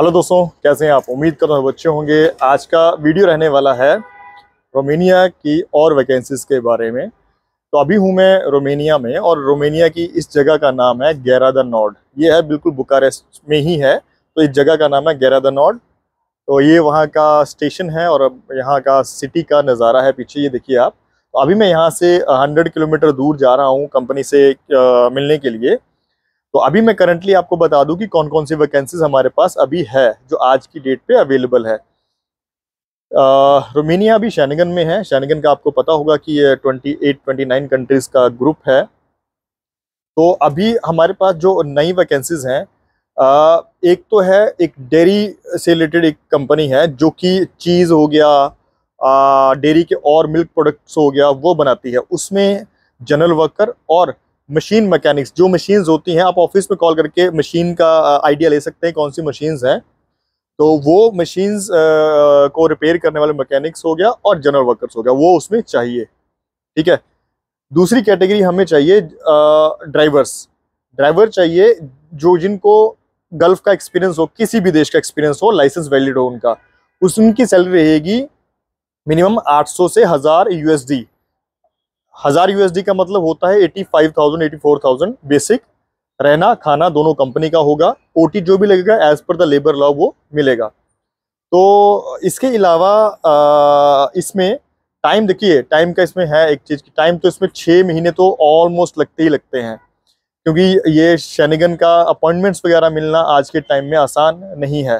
hello दोस्तों कैसे हैं आप उम्मीद कर रहे हैं बच्चे होंगे आज का वीडियो रहने वाला है रोमेनिया की और वैकेंसीज के बारे में तो अभी हूँ मैं रोमेनिया में और रोमेनिया की इस जगह का नाम है गैरा द नॉर्ड ये है बिल्कुल बुकारेस्ट में ही है तो इस जगह का नाम है गैरा द नॉर्ड तो ये वहाँ का स्टेशन है और अब यहाँ का सिटी का नज़ारा है पीछे ये देखिए आप तो अभी मैं यहाँ से हंड्रेड किलोमीटर दूर जा रहा हूँ कंपनी से मिलने के लिए तो अभी मैं करंटली आपको बता दूं कि कौन कौन सी वैकेंसीज हमारे पास अभी है जो आज की डेट पे अवेलेबल है रोमेनिया अभी शैनगन में है शैनगन का आपको पता होगा कि ये 28 29 कंट्रीज़ का ग्रुप है तो अभी हमारे पास जो नई वैकेंसीज हैं एक तो है एक डेयरी से रिलेटेड एक कंपनी है जो कि चीज़ हो गया डेयरी के और मिल्क प्रोडक्ट्स हो गया वो बनाती है उसमें जनरल वर्कर और मशीन मैकेनिक्स जो मशीन होती हैं आप ऑफिस में कॉल करके मशीन का आइडिया uh, ले सकते हैं कौन सी मशीन्स हैं तो वो मशीन्स uh, को रिपेयर करने वाले मैकेनिक्स हो गया और जनरल वर्कर्स हो गया वो उसमें चाहिए ठीक है दूसरी कैटेगरी हमें चाहिए ड्राइवर्स uh, ड्राइवर चाहिए जो जिनको गल्फ का एक्सपीरियंस हो किसी भी देश का एक्सपीरियंस हो लाइसेंस वैलिड हो उनका उसकी सैलरी रहेगी मिनिमम 800 से हज़ार यूएसडी हज़ार यूएसडी का मतलब होता है eighty five thousand eighty four thousand basic रहना खाना दोनों कंपनी का होगा ओटी जो भी लगेगा as per the labour law वो मिलेगा तो इसके अलावा इसमें टाइम देखिए टाइम का इसमें है एक चीज़ की टाइम तो इसमें छः महीने तो ऑलमोस्ट लगते ही लगते हैं क्योंकि ये शनिगन का अपॉइंटमेंट्स वगैरह मिलना आज के टाइम में आसान नहीं है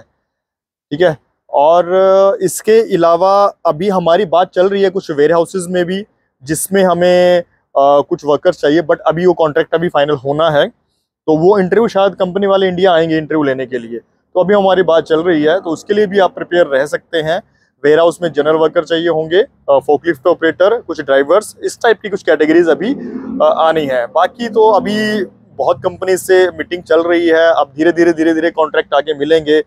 ठीक है और इसके अलावा अभी हमारी बात चल रही है कुछ वेयर हाउसेज में भी जिसमें हमें आ, कुछ वर्कर्स चाहिए बट अभी वो कॉन्ट्रैक्ट अभी फाइनल होना है तो वो इंटरव्यू शायद कंपनी वाले इंडिया आएंगे इंटरव्यू लेने के लिए तो अभी हमारी बात चल रही है तो उसके लिए भी आप प्रिपेयर रह सकते हैं वेयर हाउस में जनरल वर्कर चाहिए होंगे फोकलिफ्ट ऑपरेटर कुछ ड्राइवर्स इस टाइप की कुछ कैटेगरीज अभी आनी है बाकी तो अभी बहुत कंपनी से मीटिंग चल रही है अब धीरे धीरे धीरे धीरे कॉन्ट्रैक्ट आगे मिलेंगे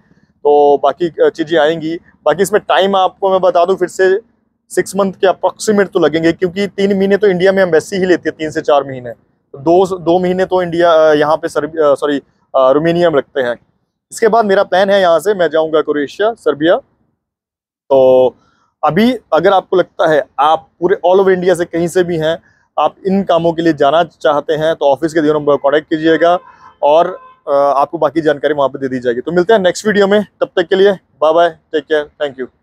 तो बाकी चीज़ें आएंगी बाकी इसमें टाइम आपको मैं बता दूं फिर से सिक्स मंथ के अप्रोक्सीमेट तो लगेंगे क्योंकि तीन महीने तो इंडिया में एम्बेसी ही लेती है तीन से चार महीने तो दो दो महीने तो इंडिया यहाँ पे सॉरी रोमेनिया में लगते हैं इसके बाद मेरा प्लान है यहाँ से मैं जाऊँगा क्रोएशिया सर्बिया तो अभी अगर आपको लगता है आप पूरे ऑल ओवर इंडिया से कहीं से भी हैं आप इन कामों के लिए जाना चाहते हैं तो ऑफिस के दिनों नंबर कॉन्टेक्ट कीजिएगा और आपको बाकी जानकारी वहाँ पर दे दी जाएगी तो मिलते हैं नेक्स्ट वीडियो में तब तक के लिए bye bye take care thank you